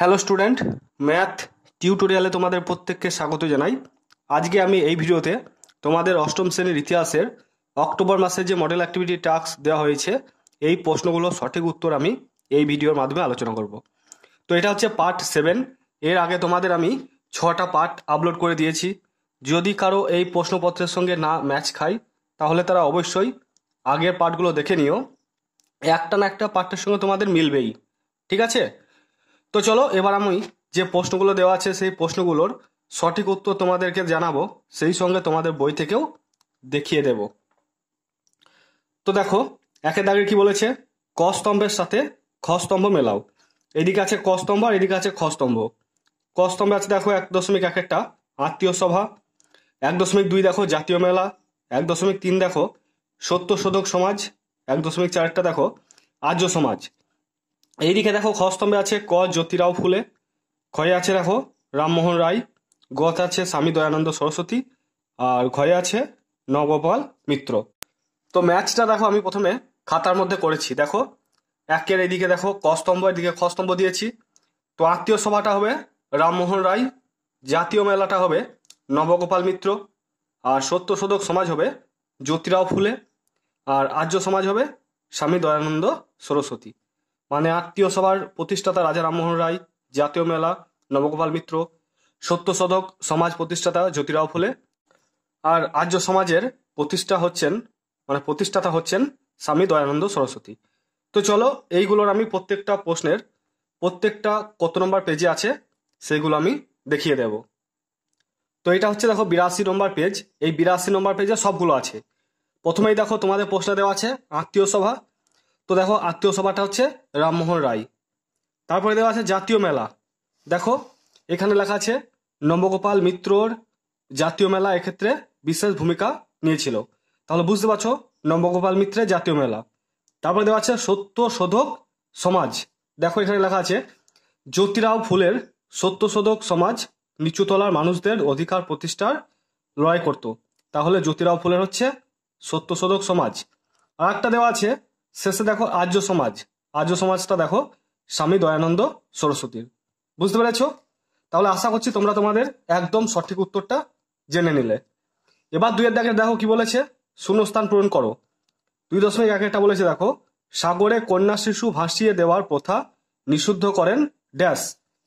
hello student math টিউটোরিয়ালে তোমাদের প্রত্যেককে স্বাগত জানাই আজকে আমি এই ভিডিওতে তোমাদের অষ্টম শ্রেণীর ইতিহাসের অক্টোবর মাসের যে মডেল অ্যাক্টিভিটি টাস্ক দেওয়া হয়েছে এই প্রশ্নগুলো সঠিক উত্তর আমি এই ভিডিওর মাধ্যমে আলোচনা করব তো এটা হচ্ছে পার্ট সেভেন এর আগে তোমাদের আমি ছটা পার্ট আপলোড করে দিয়েছি যদি কারো এই প্রশ্নপত্রের সঙ্গে না ম্যাচ খায় তাহলে তারা অবশ্যই আগের পার্টগুলো দেখে নিও একটা না একটা পার্টের সঙ্গে তোমাদের মিলবেই ঠিক আছে তো চলো এবার আমি যে প্রশ্নগুলো দেওয়া আছে সেই প্রশ্নগুলোর সঠিক উত্তর তোমাদেরকে জানাবো সেই সঙ্গে তোমাদের বই থেকেও দেখিয়ে দেব তো দেখো একে দাগে কি বলেছে ক স্তম্ভের সাথে খ স্তম্ভ মেলাও এদিকে আছে ক স্তম্ভ আর এদিকে আছে খ স্তম্ভ ক স্তম্ভে আছে দেখো এক দশমিক এক একটা আত্মীয় সভা এক দশমিক দুই দেখো জাতীয় মেলা এক দশমিক তিন দেখো সত্য শোধক সমাজ এক দশমিক চারটা দেখো আর্য সমাজ এইদিকে দেখো খ স্তম্ভে আছে ক জ্যোতিরাও ফুলে ক্ষয়ে আছে দেখো রামমোহন রায় গত আছে স্বামী দয়ানন্দ সরস্বতী আর ঘয়ে আছে নবগোপাল মিত্র তো ম্যাচটা দেখো আমি প্রথমে খাতার মধ্যে করেছি দেখো একের এদিকে দেখো কস্তম্ভ এদিকে খস্তম্ভ দিয়েছি তো আত্মীয় সভাটা হবে রামমোহন রায় জাতীয় মেলাটা হবে নবগোপাল মিত্র আর সত্য শোধক সমাজ হবে জ্যোতিরাও ফুলে আর আর্য সমাজ হবে স্বামী দয়ানন্দ সরস্বতী মানে আত্মীয় সভার প্রতিষ্ঠাতা রাজা রামমোহন রায় জাতীয় মেলা নবগোপাল মিত্র সত্য সদক সমাজ প্রতিষ্ঠাতা জ্যোতিরাও ফুলে আর আর্য সমাজের প্রতিষ্ঠা হচ্ছেন মানে প্রতিষ্ঠাতা হচ্ছেন স্বামী দয়ানন্দ সরস্বতী তো চলো এইগুলোর আমি প্রত্যেকটা প্রশ্নের প্রত্যেকটা কত নম্বর পেজে আছে সেগুলো আমি দেখিয়ে দেব তো এটা হচ্ছে দেখো বিরাশি নম্বর পেজ এই বিরাশি নম্বর পেজে সবগুলো আছে প্রথমেই দেখো তোমাদের প্রশ্ন দেওয়া আছে আত্মীয় সভা তো দেখো আত্মীয় সভাটা হচ্ছে রামমোহন রায় তারপরে দেওয়া আছে জাতীয় মেলা দেখো এখানে লেখা আছে নবগোপাল মিত্রর জাতীয় মেলা এক্ষেত্রে বিশেষ ভূমিকা নিয়েছিল তাহলে বুঝতে পারছো নবগোপাল মিত্রের জাতীয় মেলা তারপরে দেওয়া আছে সত্য শোধক সমাজ দেখো এখানে লেখা আছে জ্যোতিরাও ফুলের সত্য শোধক সমাজ নিচুতলার মানুষদের অধিকার প্রতিষ্ঠার লড়াই করত তাহলে জ্যোতিরাও ফুলের হচ্ছে সত্য শোধক সমাজ আর একটা দেওয়া আছে শেষে দেখো আর্য সমাজ আর্য সমাজটা দেখো স্বামী দয়ানন্দ সরস্বতীর বুঝতে পেরেছ তাহলে আশা করছি তোমরা তোমাদের একদম সঠিক উত্তরটা জেনে নিলে এবার দুইয়ের এক দেখো কি বলেছে শূন্যস্থান পূরণ করো দুই দশমিক এক একটা বলেছে দেখো সাগরে কন্যা শিশু ভাসিয়ে দেওয়ার প্রথা নিষিদ্ধ করেন ড্যাশ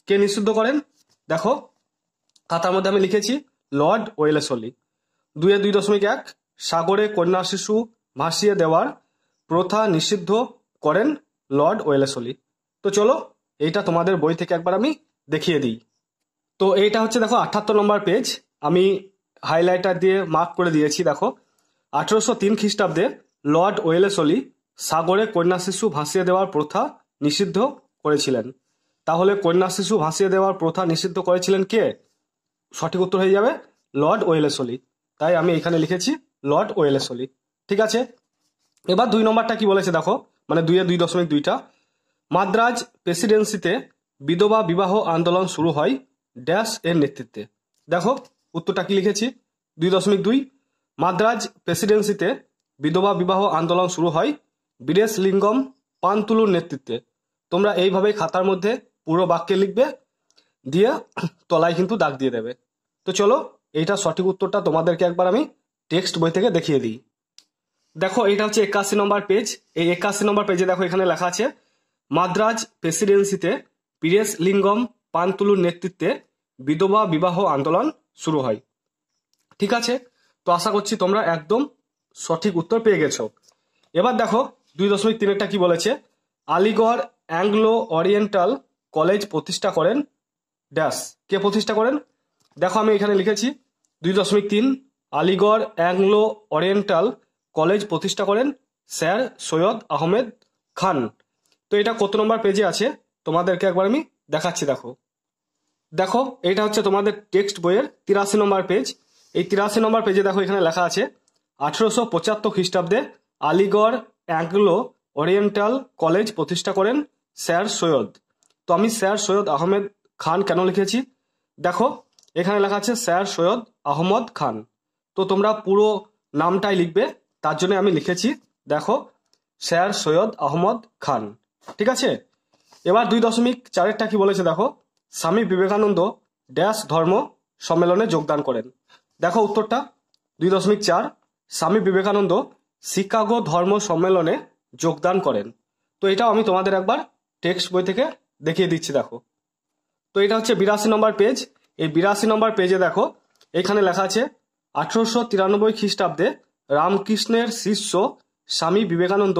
কে নিষিদ্ধ করেন দেখো খাতার মধ্যে আমি লিখেছি লর্ড ওয়েলেসলি দুয়ে দুই দশমিক এক সাগরে কন্যা শিশু ভাসিয়ে দেওয়ার প্রথা নিষিদ্ধ করেন লর্ড ওয়েলেসলি তো চলো এইটা তোমাদের বই থেকে একবার আমি দেখিয়ে দিই তো এইটা হচ্ছে দেখো আঠাত্তর নম্বর পেজ আমি হাইলাইটার দিয়ে মার্ক করে দিয়েছি দেখো আঠেরোশো তিন খ্রিস্টাব্দে লর্ড ওয়েলেসলি সাগরে কন্যা শিশু ভাসিয়ে দেওয়ার প্রথা নিষিদ্ধ করেছিলেন তাহলে কন্যা শিশু ভাসিয়ে দেওয়ার প্রথা নিষিদ্ধ করেছিলেন কে সঠিক উত্তর হয়ে যাবে লর্ড ওয়েলেসলি তাই আমি এখানে লিখেছি লর্ড ওয়েলেসলি ঠিক আছে এবার দুই নম্বরটা কি বলেছে দেখো মানে দুইয়ে দুই দশমিক দুইটা মাদ্রাজ প্রেসিডেন্সিতে বিধবা বিবাহ আন্দোলন শুরু হয় ড্যাশ এর নেতৃত্বে দেখো উত্তরটা কি লিখেছি দুই দশমিক দুই মাদ্রাজ প্রেসিডেন্সিতে বিধবা বিবাহ আন্দোলন শুরু হয় বিদেশ লিঙ্গম পানতুলুর নেতৃত্বে তোমরা এইভাবেই খাতার মধ্যে পুরো বাক্যে লিখবে দিয়ে তলায় কিন্তু দাগ দিয়ে দেবে তো চলো এইটা সঠিক উত্তরটা তোমাদেরকে একবার আমি টেক্সট বই থেকে দেখিয়ে দিই দেখো এটা হচ্ছে একাশি নম্বর পেজ এই একাশি নম্বর পেজে দেখো এখানে লেখা আছে মাদ্রাজ প্রেসিডেন্সিতে পিরেস লিঙ্গম পান্তুলুর নেতৃত্বে বিধবা বিবাহ আন্দোলন শুরু হয় ঠিক আছে তো আশা করছি তোমরা একদম সঠিক উত্তর পেয়ে গেছ এবার দেখো দুই দশমিক তিনেরটা কি বলেছে আলিগড় অ্যাংলো অরিয়েন্টাল কলেজ প্রতিষ্ঠা করেন ড্যাশ কে প্রতিষ্ঠা করেন দেখো আমি এখানে লিখেছি দুই দশমিক তিন আলিগড় অ্যাংলো অরিয়েন্টাল কলেজ প্রতিষ্ঠা করেন স্যার সৈয়দ আহমেদ খান তো এটা কত নম্বর পেজে আছে তোমাদেরকে একবার আমি দেখাচ্ছি দেখো দেখো এটা হচ্ছে তোমাদের টেক্সট বইয়ের তিরাশি নম্বর পেজ এই তিরাশি নম্বর পেজে দেখো এখানে লেখা আছে আঠেরোশো পঁচাত্তর খ্রিস্টাব্দে আলিগড় অ্যাংলো ওরিয়েন্টাল কলেজ প্রতিষ্ঠা করেন স্যার সৈয়দ তো আমি স্যার সৈয়দ আহমেদ খান কেন লিখেছি দেখো এখানে লেখা আছে স্যার সৈয়দ আহমদ খান তো তোমরা পুরো নামটাই লিখবে তার জন্য আমি লিখেছি দেখো স্যার সৈয়দ আহমদ খান ঠিক আছে এবার দুই দশমিক চারেরটা কি বলেছে দেখো স্বামী বিবেকানন্দ ড্যাশ ধর্ম সম্মেলনে যোগদান করেন দেখো উত্তরটা দুই দশমিক চার স্বামী বিবেকানন্দ শিকাগো ধর্ম সম্মেলনে যোগদান করেন তো এটাও আমি তোমাদের একবার টেক্সট বই থেকে দেখিয়ে দিচ্ছি দেখো তো এটা হচ্ছে বিরাশি নম্বর পেজ এই বিরাশি নম্বর পেজে দেখো এখানে লেখা আছে আঠেরোশো তিরানব্বই খ্রিস্টাব্দে রামকৃষ্ণের শিষ্য স্বামী বিবেকানন্দ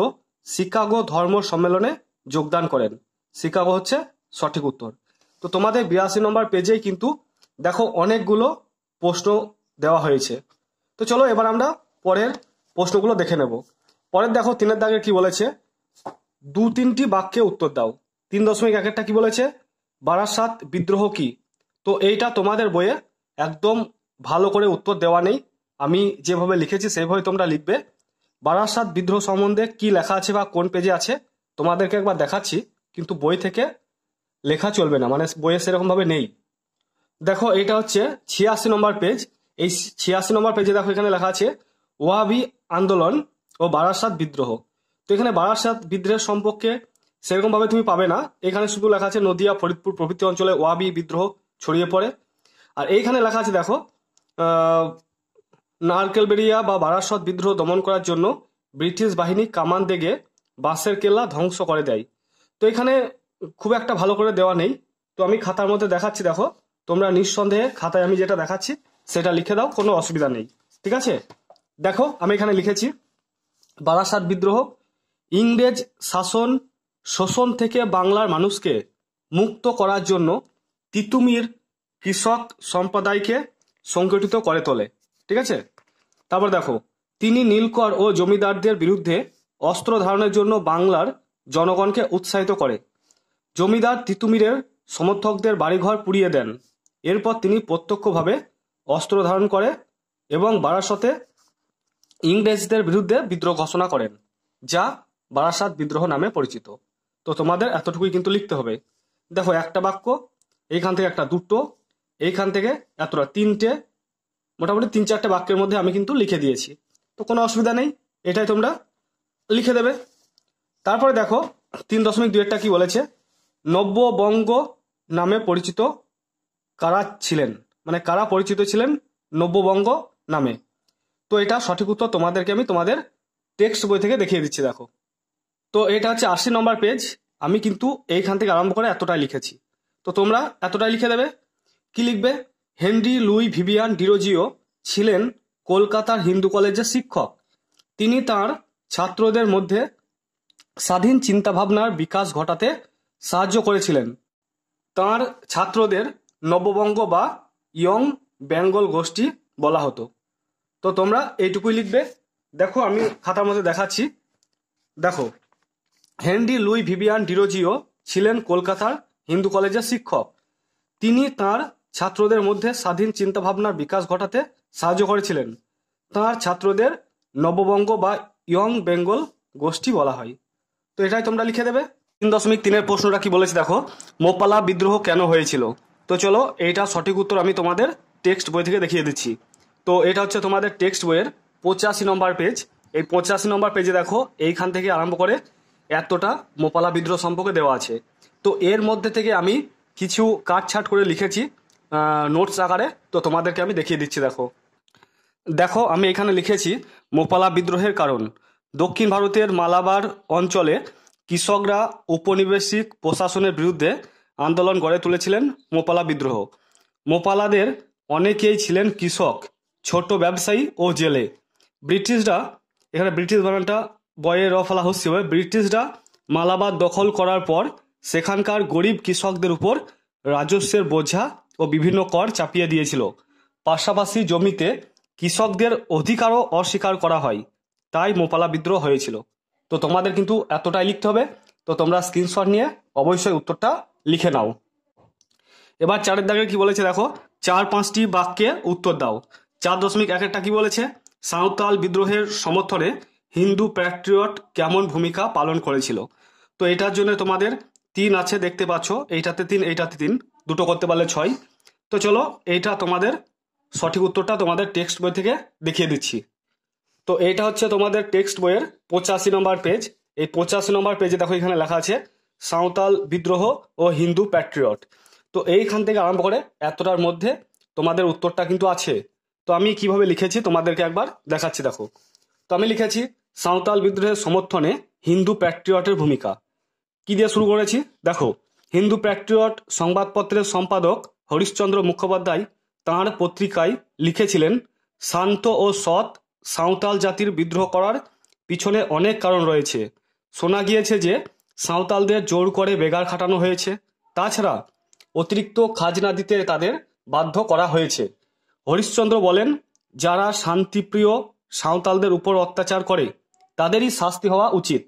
শিকাগো ধর্ম সম্মেলনে যোগদান করেন শিকাগো হচ্ছে সঠিক উত্তর তো তোমাদের বিরাশি নম্বর পেজেই কিন্তু দেখো অনেকগুলো প্রশ্ন দেওয়া হয়েছে তো চলো এবার আমরা পরের প্রশ্নগুলো দেখে নেব পরের দেখো তিনের দাগে কি বলেছে দু তিনটি বাক্যে উত্তর দাও তিন দশমিক একেরটা কি বলেছে বারাসাত বিদ্রোহ কি তো এইটা তোমাদের বইয়ে একদম ভালো করে উত্তর দেওয়া নেই আমি যেভাবে লিখেছি সেভাবে তোমরা লিখবে বারাসাত বিদ্রোহ সম্বন্ধে কি লেখা আছে বা কোন পেজে আছে তোমাদেরকে একবার দেখাচ্ছি কিন্তু বই থেকে লেখা চলবে না মানে বইয়ে সেরকমভাবে নেই দেখো এটা হচ্ছে ছিয়াশি নম্বর পেজ এই ছিয়াশি নম্বর পেজে দেখো এখানে লেখা আছে ওয়াবি আন্দোলন ও বারাসাত বিদ্রোহ তো এখানে বারাসাত বিদ্রোহের সম্পর্কে সেরকমভাবে তুমি পাবে না এখানে শুধু লেখা আছে নদিয়া ফরিদপুর প্রভৃতি অঞ্চলে ওয়াবি বিদ্রোহ ছড়িয়ে পড়ে আর এইখানে লেখা আছে দেখো নারকেলবেড়িয়া বা বারাসত বিদ্রোহ দমন করার জন্য ব্রিটিশ বাহিনী কামান দেগে বাসের কেল্লা ধ্বংস করে দেয় তো এখানে খুব একটা ভালো করে দেওয়া নেই তো আমি খাতার মধ্যে দেখাচ্ছি দেখো তোমরা নিঃসন্দেহে খাতায় আমি যেটা দেখাচ্ছি সেটা লিখে দাও কোনো অসুবিধা নেই ঠিক আছে দেখো আমি এখানে লিখেছি বারাসাত বিদ্রোহ ইংরেজ শাসন শোষণ থেকে বাংলার মানুষকে মুক্ত করার জন্য তিতুমির কৃষক সম্প্রদায়কে সংগঠিত করে তোলে ঠিক আছে তারপর দেখো তিনি নীলকর ও জমিদারদের বিরুদ্ধে অস্ত্র ধারণের জন্য বাংলার জনগণকে উৎসাহিত করে জমিদার তিতুমিরের সমর্থকদের বাড়িঘর পুড়িয়ে দেন এরপর তিনি প্রত্যক্ষভাবে অস্ত্র ধারণ করে এবং বারাসতে ইংরেজদের বিরুদ্ধে বিদ্রোহ ঘোষণা করেন যা বারাসাত বিদ্রোহ নামে পরিচিত তো তোমাদের এতটুকুই কিন্তু লিখতে হবে দেখো একটা বাক্য এইখান থেকে একটা দুটো এইখান থেকে এতটা তিনটে মোটামুটি তিন চারটে বাক্যের মধ্যে আমি কিন্তু লিখে দিয়েছি তো কোনো অসুবিধা নেই এটাই তোমরা লিখে দেবে তারপরে দেখো তিন দশমিক দুয়েরটা কি বলেছে নব্য বঙ্গ নামে পরিচিত কারা ছিলেন মানে কারা পরিচিত ছিলেন নব্যবঙ্গ নামে তো এটা সঠিক উত্তর তোমাদেরকে আমি তোমাদের টেক্সট বই থেকে দেখিয়ে দিচ্ছি দেখো তো এটা হচ্ছে আশি নম্বর পেজ আমি কিন্তু এইখান থেকে আরম্ভ করে এতটাই লিখেছি তো তোমরা এতটাই লিখে দেবে কি লিখবে হেনরি লুই ভিভিয়ান ডিরোজিও ছিলেন কলকাতার হিন্দু কলেজের শিক্ষক তিনি তার ছাত্রদের মধ্যে স্বাধীন চিন্তাভাবনার বিকাশ ঘটাতে সাহায্য করেছিলেন তার ছাত্রদের নববঙ্গ বা ইয়ং বেঙ্গল গোষ্ঠী বলা হতো তো তোমরা এইটুকুই লিখবে দেখো আমি খাতার মধ্যে দেখাচ্ছি দেখো হেনরি লুই ভিভিয়ান ডিরোজিও ছিলেন কলকাতার হিন্দু কলেজের শিক্ষক তিনি তার ছাত্রদের মধ্যে স্বাধীন চিন্তাভাবনার বিকাশ ঘটাতে সাহায্য করেছিলেন তার ছাত্রদের নববঙ্গ বা ইয়ং বেঙ্গল গোষ্ঠী বলা হয় তো এটাই তোমরা লিখে দেবে তিন দশমিক তিনের প্রশ্নটা কি বলেছে দেখো মোপালা বিদ্রোহ কেন হয়েছিল তো চলো এইটা সঠিক উত্তর আমি তোমাদের টেক্সট বই থেকে দেখিয়ে দিচ্ছি তো এটা হচ্ছে তোমাদের টেক্সট বইয়ের পঁচাশি নম্বর পেজ এই পঁচাশি নম্বর পেজে দেখো এইখান থেকে আরম্ভ করে এতটা মোপালা বিদ্রোহ সম্পর্কে দেওয়া আছে তো এর মধ্যে থেকে আমি কিছু কাটছাট করে লিখেছি নোটস আকারে তো তোমাদেরকে আমি দেখিয়ে দিচ্ছি দেখো দেখো আমি এখানে লিখেছি মোপালা বিদ্রোহের কারণ দক্ষিণ ভারতের মালাবার অঞ্চলে কৃষকরা ঔপনিবেশিক প্রশাসনের বিরুদ্ধে আন্দোলন গড়ে তুলেছিলেন মোপালা বিদ্রোহ মোপালাদের অনেকেই ছিলেন কৃষক ছোট ব্যবসায়ী ও জেলে ব্রিটিশরা এখানে ব্রিটিশ বানানটা বয়ে রফলা হচ্ছে ব্রিটিশরা মালাবার দখল করার পর সেখানকার গরিব কৃষকদের উপর রাজস্বের বোঝা ও বিভিন্ন কর চাপিয়ে দিয়েছিল পাশাপাশি জমিতে কৃষকদের অধিকারও অস্বীকার করা হয় তাই মোপালা বিদ্রোহ হয়েছিল তো তোমাদের কিন্তু এতটাই লিখতে হবে তো তোমরা স্ক্রিনশট নিয়ে অবশ্যই উত্তরটা লিখে নাও এবার চারের দাগে কি বলেছে দেখো চার পাঁচটি বাক্যে উত্তর দাও চার দশমিক এক একটা কি বলেছে সাঁওতাল বিদ্রোহের সমর্থনে হিন্দু প্যাট্রিয়ট কেমন ভূমিকা পালন করেছিল তো এটার জন্য তোমাদের তিন আছে দেখতে পাচ্ছ এইটাতে তিন এইটাতে তিন দুটো করতে পারলে ছয় তো চলো এইটা তোমাদের সঠিক উত্তরটা তোমাদের টেক্সট বই থেকে দেখিয়ে দিচ্ছি তো এইটা হচ্ছে তোমাদের টেক্সট বইয়ের পঁচাশি নম্বর পেজ এই পঁচাশি নম্বর পেজে দেখো এখানে লেখা আছে সাঁওতাল বিদ্রোহ ও হিন্দু প্যাট্রিয়ট তো এইখান থেকে আরম্ভ করে এতটার মধ্যে তোমাদের উত্তরটা কিন্তু আছে তো আমি কিভাবে লিখেছি তোমাদেরকে একবার দেখাচ্ছি দেখো তো আমি লিখেছি সাঁওতাল বিদ্রোহের সমর্থনে হিন্দু প্যাট্রিয়টের ভূমিকা কি দিয়ে শুরু করেছি দেখো হিন্দু প্যাট্রিয়ট সংবাদপত্রের সম্পাদক হরিশ্চন্দ্র মুখোপাধ্যায় তাঁর পত্রিকায় লিখেছিলেন শান্ত ও সৎ সাঁওতাল জাতির বিদ্রোহ করার পিছনে অনেক কারণ রয়েছে শোনা গিয়েছে যে সাঁওতালদের জোর করে বেগার খাটানো হয়েছে তাছাড়া অতিরিক্ত খাজনা দিতে তাদের বাধ্য করা হয়েছে হরিশ্চন্দ্র বলেন যারা শান্তিপ্রিয় সাঁওতালদের উপর অত্যাচার করে তাদেরই শাস্তি হওয়া উচিত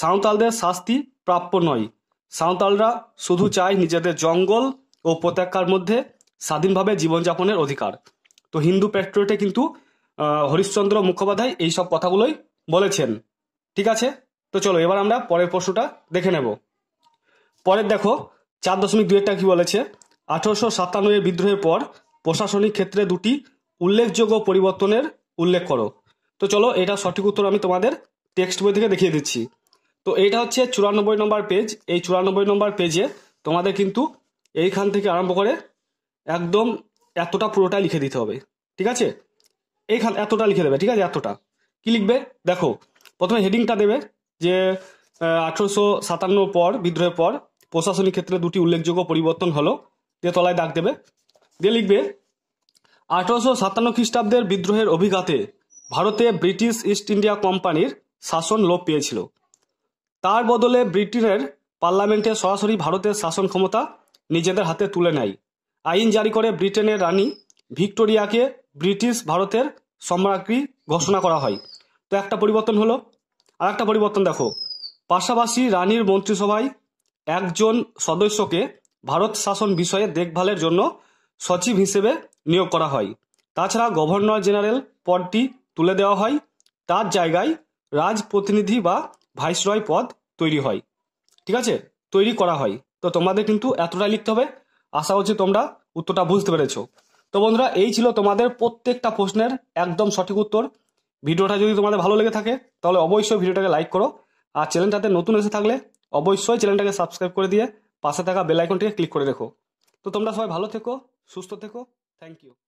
সাঁওতালদের শাস্তি প্রাপ্য নয় সাঁওতালরা শুধু চায় নিজেদের জঙ্গল ও উপত্যকার মধ্যে স্বাধীনভাবে জীবনযাপনের অধিকার তো হিন্দু প্যাট্রিয়টে কিন্তু হরিশ্চন্দ্র মুখোপাধ্যায় এই সব কথাগুলোই বলেছেন ঠিক আছে তো চলো এবার আমরা পরের প্রশ্নটা দেখে নেব পরের দেখো চার দশমিক দুয়েরটা কি বলেছে আঠারোশো সাতানব্বই বিদ্রোহের পর প্রশাসনিক ক্ষেত্রে দুটি উল্লেখযোগ্য পরিবর্তনের উল্লেখ করো তো চলো এটা সঠিক উত্তর আমি তোমাদের টেক্সট বই থেকে দেখিয়ে দিচ্ছি তো এইটা হচ্ছে চুরানব্বই নম্বর পেজ এই চুরানব্বই নম্বর পেজে তোমাদের কিন্তু এইখান থেকে আরম্ভ করে একদম এতটা পুরোটা লিখে দিতে হবে ঠিক আছে এইখান এতটা লিখে দেবে ঠিক আছে এতটা কি লিখবে দেখো প্রথমে হেডিংটা দেবে যে আঠেরোশো সাতান্ন পর বিদ্রোহের পর প্রশাসনিক ক্ষেত্রে দুটি উল্লেখযোগ্য পরিবর্তন হলো দিয়ে তলায় ডাক দেবে দিয়ে লিখবে আঠারোশো সাতান্ন খ্রিস্টাব্দের বিদ্রোহের অভিঘাতে ভারতে ব্রিটিশ ইস্ট ইন্ডিয়া কোম্পানির শাসন লোপ পেয়েছিল তার বদলে ব্রিটেনের পার্লামেন্টে সরাসরি ভারতের শাসন ক্ষমতা নিজেদের হাতে তুলে নেয় আইন জারি করে ব্রিটেনের রানী ভিক্টোরিয়াকে ব্রিটিশ ভারতের সম্রাজ্ঞী ঘোষণা করা হয় তো একটা পরিবর্তন হলো আর একটা পরিবর্তন দেখো পাশাপাশি রানীর মন্ত্রিসভায় একজন সদস্যকে ভারত শাসন বিষয়ে দেখভালের জন্য সচিব হিসেবে নিয়োগ করা হয় তাছাড়া গভর্নর জেনারেল পদটি তুলে দেওয়া হয় তার জায়গায় রাজপ্রতিনিধি বা ভাইসরয় পদ তৈরি হয় ঠিক আছে তৈরি করা হয় তো তোমাদের কিন্তু এতটাই লিখতে হবে আশা হচ্ছে তোমরা উত্তরটা বুঝতে পেরেছো তো বন্ধুরা এই ছিল তোমাদের প্রত্যেকটা প্রশ্নের একদম সঠিক উত্তর ভিডিওটা যদি তোমাদের ভালো লেগে থাকে তাহলে অবশ্যই ভিডিওটাকে লাইক করো আর চ্যানেলটাতে নতুন এসে থাকলে অবশ্যই চ্যানেলটাকে সাবস্ক্রাইব করে দিয়ে পাশে থাকা বেল আইকনটিকে ক্লিক করে দেখো তো তোমরা সবাই ভালো থেকো সুস্থ থেকো থ্যাংক ইউ